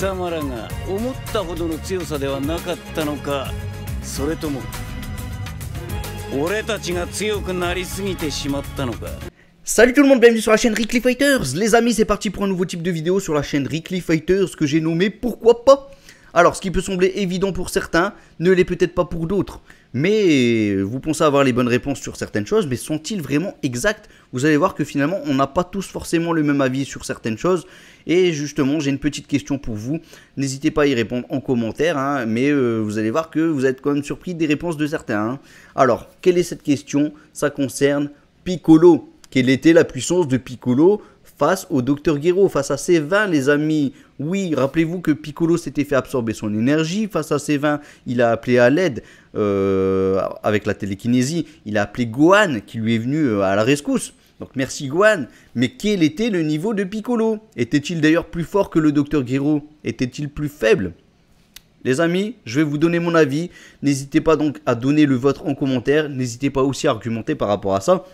Salut tout le monde, bienvenue sur la chaîne Rickley Fighters Les amis, c'est parti pour un nouveau type de vidéo sur la chaîne Rickley Fighters que j'ai nommé Pourquoi pas alors, ce qui peut sembler évident pour certains, ne l'est peut-être pas pour d'autres. Mais euh, vous pensez avoir les bonnes réponses sur certaines choses, mais sont-ils vraiment exacts Vous allez voir que finalement, on n'a pas tous forcément le même avis sur certaines choses. Et justement, j'ai une petite question pour vous. N'hésitez pas à y répondre en commentaire, hein, mais euh, vous allez voir que vous êtes quand même surpris des réponses de certains. Hein. Alors, quelle est cette question Ça concerne Piccolo. Quelle était la puissance de Piccolo face au Docteur Guerreau, face à ses 20 les amis. Oui, rappelez-vous que Piccolo s'était fait absorber son énergie face à ses 20. Il a appelé à l'aide euh, avec la télékinésie. Il a appelé Gohan qui lui est venu euh, à la rescousse. Donc merci Gohan, mais quel était le niveau de Piccolo Était-il d'ailleurs plus fort que le Docteur Guerreau Était-il plus faible les amis, je vais vous donner mon avis. N'hésitez pas donc à donner le vôtre en commentaire. N'hésitez pas aussi à argumenter par rapport à ça.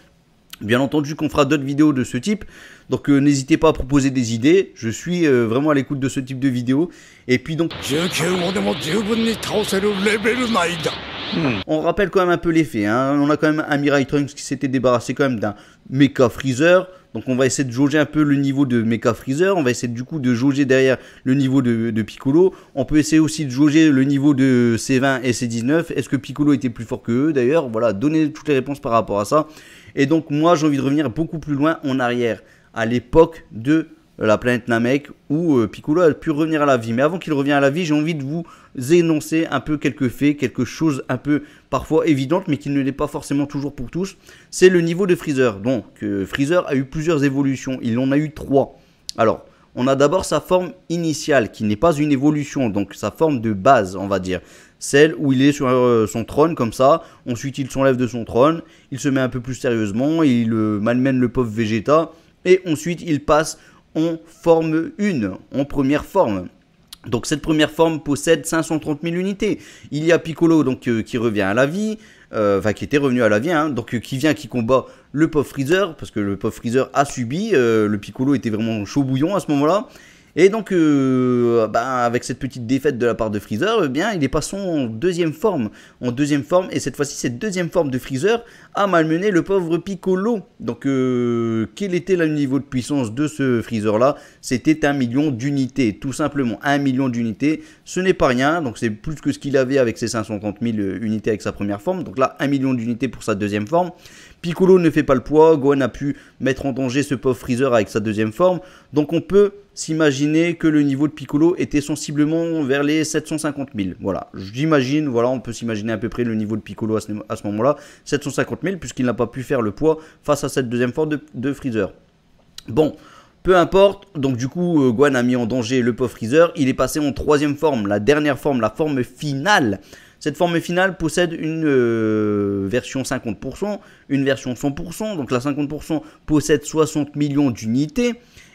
Bien entendu qu'on fera d'autres vidéos de ce type, donc euh, n'hésitez pas à proposer des idées, je suis euh, vraiment à l'écoute de ce type de vidéos. Et puis donc... On rappelle quand même un peu les faits, hein. on a quand même un Mirai Trunks qui s'était débarrassé quand même d'un Mecha Freezer, donc on va essayer de jauger un peu le niveau de Mecha Freezer, on va essayer du coup de jauger derrière le niveau de, Piccolo. On peut essayer aussi de jauger le niveau de C20 et C19. Est-ce que Piccolo était plus fort que eux d'ailleurs Voilà, donnez toutes les réponses par rapport à ça. Et donc moi j'ai envie de revenir beaucoup plus loin en arrière, à l'époque de la planète Namek, où euh, Piccolo a pu revenir à la vie. Mais avant qu'il revienne à la vie, j'ai envie de vous énoncer un peu quelques faits, quelque chose un peu parfois évidente, mais qui ne l'est pas forcément toujours pour tous. C'est le niveau de Freezer. Donc, euh, Freezer a eu plusieurs évolutions. Il en a eu trois. Alors, on a d'abord sa forme initiale, qui n'est pas une évolution, donc sa forme de base, on va dire. Celle où il est sur euh, son trône, comme ça. Ensuite, il s'enlève de son trône. Il se met un peu plus sérieusement. Il malmène le pauvre Vegeta. Et ensuite, il passe en forme une, en première forme. Donc cette première forme possède 530 000 unités. Il y a Piccolo donc, euh, qui revient à la vie, euh, enfin qui était revenu à la vie, hein, donc euh, qui vient, qui combat le pauvre Freezer, parce que le pauvre Freezer a subi, le Piccolo était vraiment chaud bouillon à ce moment-là. Et donc, euh, bah, avec cette petite défaite de la part de Freezer, eh bien, il est passé en deuxième forme. En deuxième forme, et cette fois-ci, cette deuxième forme de Freezer a malmené le pauvre Piccolo. Donc, euh, quel était le niveau de puissance de ce Freezer-là C'était un million d'unités, tout simplement. Un million d'unités, ce n'est pas rien. Donc, c'est plus que ce qu'il avait avec ses 530 000 unités avec sa première forme. Donc là, un million d'unités pour sa deuxième forme. Piccolo ne fait pas le poids, Gohan a pu mettre en danger ce pauvre Freezer avec sa deuxième forme, donc on peut s'imaginer que le niveau de Piccolo était sensiblement vers les 750 000. Voilà, j'imagine, voilà, on peut s'imaginer à peu près le niveau de Piccolo à ce, moment-là, 750 000, puisqu'il n'a pas pu faire le poids face à cette deuxième forme de, de Freezer. Bon, peu importe, donc du coup, euh, Gohan a mis en danger le pauvre Freezer, il est passé en troisième forme, la dernière forme, la forme finale cette forme finale possède une euh, version 50%, une version 100%, donc la 50% possède 60 millions d'unités,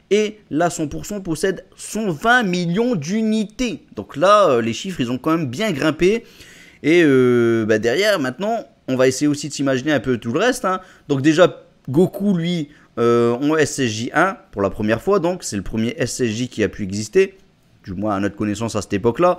et la 100% possède 120 millions d'unités. Donc là, euh, les chiffres, ils ont quand même bien grimpé. Et euh, bah, derrière, maintenant, on va essayer aussi de s'imaginer un peu tout le reste. Hein. Donc déjà, Goku, lui, euh, SSJ 1 pour la première fois. Donc c'est le premier SSJ qui a pu exister, du moins à notre connaissance à cette époque-là.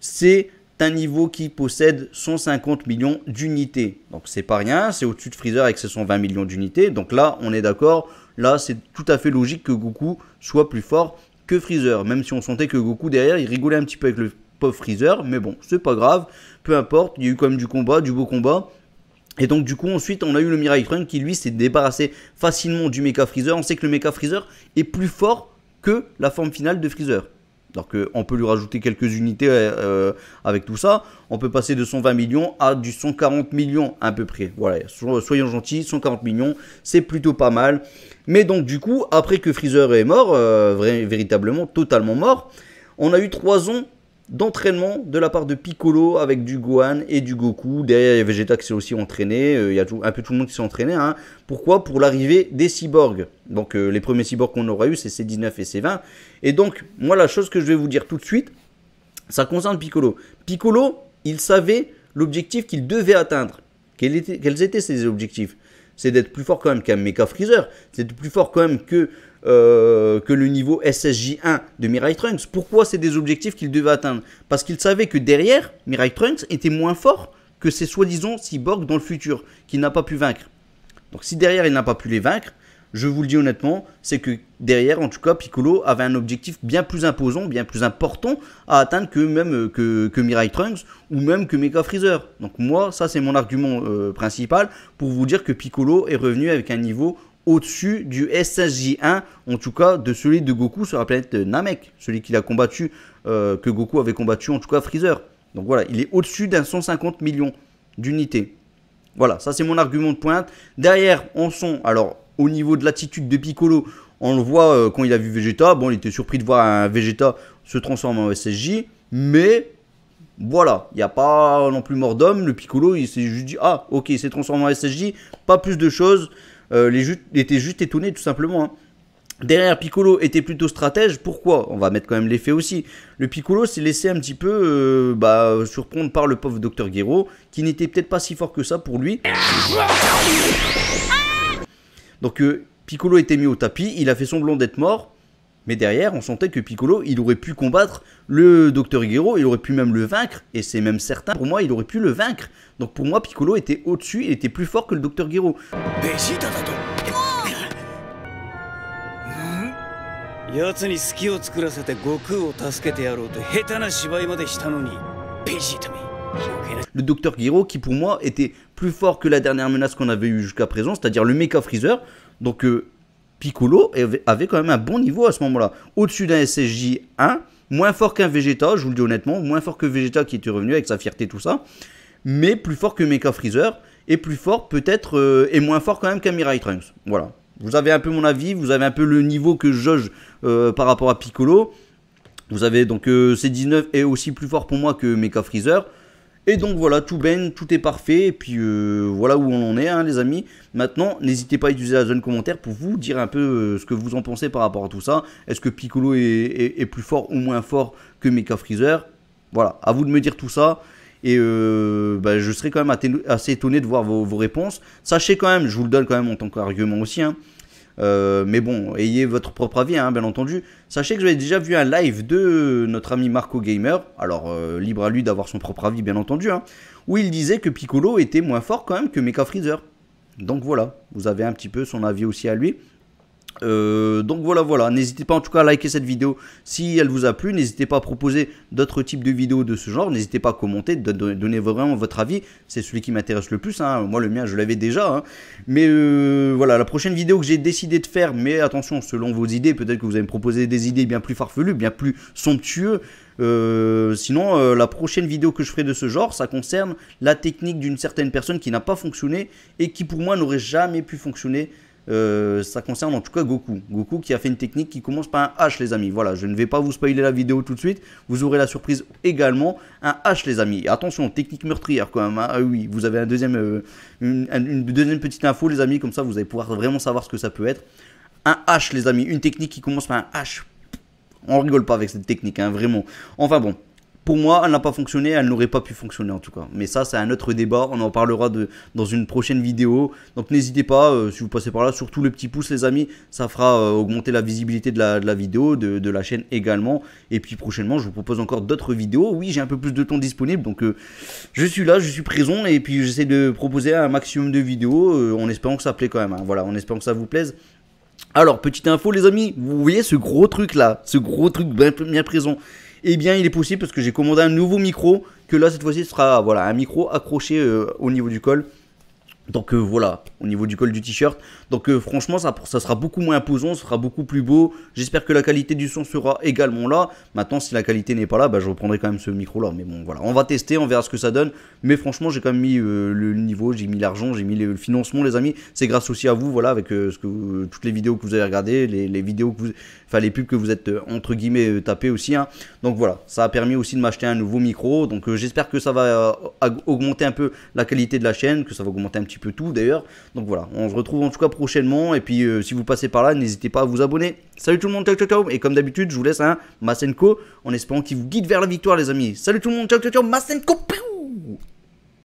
C'est un niveau qui possède 150 millions d'unités. Donc c'est pas rien, c'est au-dessus de Freezer avec ses 120 millions d'unités. Donc là, on est d'accord, là c'est tout à fait logique que Goku soit plus fort que Freezer, même si on sentait que Goku derrière, il rigolait un petit peu avec le pauvre Freezer, mais bon, c'est pas grave, peu importe, il y a eu quand même du combat, du beau combat. Et donc du coup ensuite on a eu le Mirai Trunk qui lui s'est débarrassé facilement du Mecha Freezer. On sait que le Mecha Freezer est plus fort que la forme finale de Freezer. Donc euh, on peut lui rajouter quelques unités euh, avec tout ça. On peut passer de 120 millions à du 140 millions à peu près. Voilà, soyons gentils, 140 millions, c'est plutôt pas mal. Mais donc du coup, après que Freezer est mort, euh, véritablement totalement mort, on a eu 3 ans d'entraînement de la part de Piccolo avec du Gohan et du Goku. Derrière, il y a Vegeta qui s'est aussi entraîné. Euh, il y a un peu tout le monde qui s'est entraîné. Hein. Pourquoi Pour l'arrivée des cyborgs. Donc, euh, les premiers cyborgs qu'on aura eu, c'est C19 et C20. Et donc, moi, la chose que je vais vous dire tout de suite, ça concerne Piccolo. Piccolo, il savait l'objectif qu'il devait atteindre. Quels quels étaient ses objectifs c'est d'être plus fort quand même qu'un Mecha Freezer, c'est d'être plus fort quand même que, euh, que le niveau SSJ1 de Mirai Trunks. Pourquoi c'est des objectifs qu'il devait atteindre Parce qu'il savait que derrière, Mirai Trunks était moins fort que ses soi-disant cyborgs dans le futur, qu'il n'a pas pu vaincre. Donc si derrière il n'a pas pu les vaincre, je vous le dis honnêtement, c'est que derrière, en tout cas, Piccolo avait un objectif bien plus imposant, bien plus important à atteindre que même euh, que, Mirai Trunks ou même que Mega Freezer. Donc moi, ça c'est mon argument euh, principal pour vous dire que Piccolo est revenu avec un niveau au-dessus du SSJ1, en tout cas de celui de Goku sur la planète Namek, celui qu'il a combattu, euh, que Goku avait combattu en tout cas Freezer. Donc voilà, il est au-dessus d'un 150 millions d'unités. Voilà, ça c'est mon argument de pointe. Derrière, on son. alors au niveau de l'attitude de Piccolo, on le voit euh, quand il a vu Vegeta. Bon, il était surpris de voir un Vegeta se transformer en SSJ. Mais voilà, il n'y a pas non plus mort d'homme. Le Piccolo, il s'est juste dit Ah, ok, il s'est transformé en SSJ. Pas plus de choses. Euh, les il était juste étonné, tout simplement. Hein. Derrière, Piccolo était plutôt stratège. Pourquoi On va mettre quand même l'effet aussi. Le Piccolo s'est laissé un petit peu euh, bah, surprendre par le pauvre Docteur Guerrero, qui n'était peut-être pas si fort que ça pour lui. Donc euh, Piccolo était mis au tapis, il a fait semblant d'être mort, mais derrière, on sentait que Piccolo, il aurait pu combattre le docteur Higuero, il aurait pu même le vaincre, et c'est même certain, pour moi, il aurait pu le vaincre. Donc pour moi, Piccolo était au-dessus, il était plus fort que le docteur Higuero. Le docteur Guiraud qui pour moi était plus fort que la dernière menace qu'on avait eue jusqu'à présent, c'est-à-dire le méca freezer. Donc euh, Piccolo avait quand même un bon niveau à ce moment-là. Au-dessus d'un SSJ 1, moins fort qu'un Vegeta, je vous le dis honnêtement, moins fort que Vegeta qui était revenu avec sa fierté, tout ça, mais plus fort que Mecha Freezer, et plus fort peut-être, euh, et moins fort quand même qu'un Mirai Trunks. Voilà. Vous avez un peu mon avis, vous avez un peu le niveau que je euh, par rapport à Piccolo. Vous avez donc C19 est aussi plus fort pour moi que Mecha Freezer. Et donc voilà, tout ben tout est parfait. Et puis euh, voilà où on en est, hein, les amis. Maintenant, n'hésitez pas à utiliser la zone commentaire pour vous dire un peu euh, ce que vous en pensez par rapport à tout ça. Est-ce que Piccolo est, plus fort ou moins fort que Mecha Freezer Voilà, à vous de me dire tout ça. Et euh, bah, je serai quand même assez étonné de voir vos, vos, réponses. Sachez quand même, je vous le donne quand même en tant qu'argument aussi. Hein, euh, mais bon, ayez votre propre avis, hein, bien entendu. Sachez que j'avais déjà vu un live de notre ami Marco Gamer, alors euh, libre à lui d'avoir son propre avis, bien entendu, hein, où il disait que Piccolo était moins fort quand même que Mecha Freezer. Donc voilà, vous avez un petit peu son avis aussi à lui. Euh, donc voilà, voilà. N'hésitez pas en tout cas à liker cette vidéo si elle vous a plu. N'hésitez pas à proposer d'autres types de vidéos de ce genre. N'hésitez pas à commenter, donner vraiment votre avis. C'est celui qui m'intéresse le plus. Hein. Moi, le mien, je l'avais déjà. Hein. Mais euh, voilà, la prochaine vidéo que j'ai décidé de faire, mais attention, selon vos idées, peut-être que vous allez me proposer des idées bien plus farfelues, bien plus somptueuses euh, sinon, la prochaine vidéo que je ferai de ce genre, ça concerne la technique d'une certaine personne qui n'a pas fonctionné et qui pour moi n'aurait jamais pu fonctionner euh, ça concerne en tout cas Goku. Goku qui a fait une technique qui commence par un H, les amis. Voilà, je ne vais pas vous spoiler la vidéo tout de suite. Vous aurez la surprise également. Un H, les amis. Attention, technique meurtrière quand même. Hein. Ah oui, vous avez un deuxième, euh, une, une deuxième petite info, les amis. Comme ça, vous allez pouvoir vraiment savoir ce que ça peut être. Un H, les amis. Une technique qui commence par un H. On rigole pas avec cette technique, hein, vraiment. Enfin bon, pour moi, elle n'a pas fonctionné, elle n'aurait pas pu fonctionner en tout cas. Mais ça, c'est un autre débat, on en parlera de, dans une prochaine vidéo. Donc n'hésitez pas, euh, si vous passez par là, surtout le petit pouce les amis, ça fera euh, augmenter la visibilité de la, vidéo, de, la chaîne également. Et puis prochainement, je vous propose encore d'autres vidéos. Oui, j'ai un peu plus de temps disponible, donc euh, je suis là, je suis présent, et puis j'essaie de proposer un maximum de vidéos, en espérant que ça plaît quand même. Hein. Voilà, en espérant que ça vous plaise. Alors, petite info les amis, vous voyez ce gros truc là, ce gros truc bien, bien présent eh bien il est possible parce que j'ai commandé un nouveau micro que là cette fois-ci ce sera voilà un micro accroché euh, au niveau du col donc euh, voilà, au niveau du col du t-shirt. Donc euh, franchement, ça, ça, sera beaucoup moins imposant, ça sera beaucoup plus beau. J'espère que la qualité du son sera également là. Maintenant, si la qualité n'est pas là, bah, je reprendrai quand même ce micro-là. Mais bon, voilà, on va tester, on verra ce que ça donne. Mais franchement, j'ai quand même mis euh, le niveau, j'ai mis l'argent, j'ai mis le financement, les amis. C'est grâce aussi à vous, voilà, avec ce que toutes les vidéos que vous avez regardées, les, vidéos que vous... Enfin, les pubs que vous êtes, entre guillemets, tapés aussi. Hein. Donc voilà, ça a permis aussi de m'acheter un nouveau micro. Donc j'espère que ça va augmenter un peu la qualité de la chaîne, que ça va augmenter un petit peu tout d'ailleurs. Donc voilà, on se retrouve en tout cas prochainement. Et puis euh, si vous passez par là, n'hésitez pas à vous abonner. Salut tout le monde, ciao ciao Et comme d'habitude, je vous laisse un hein, Masenko en espérant qu'il vous guide vers la victoire, les amis. Salut tout le monde, ciao ciao ciao, Masenko.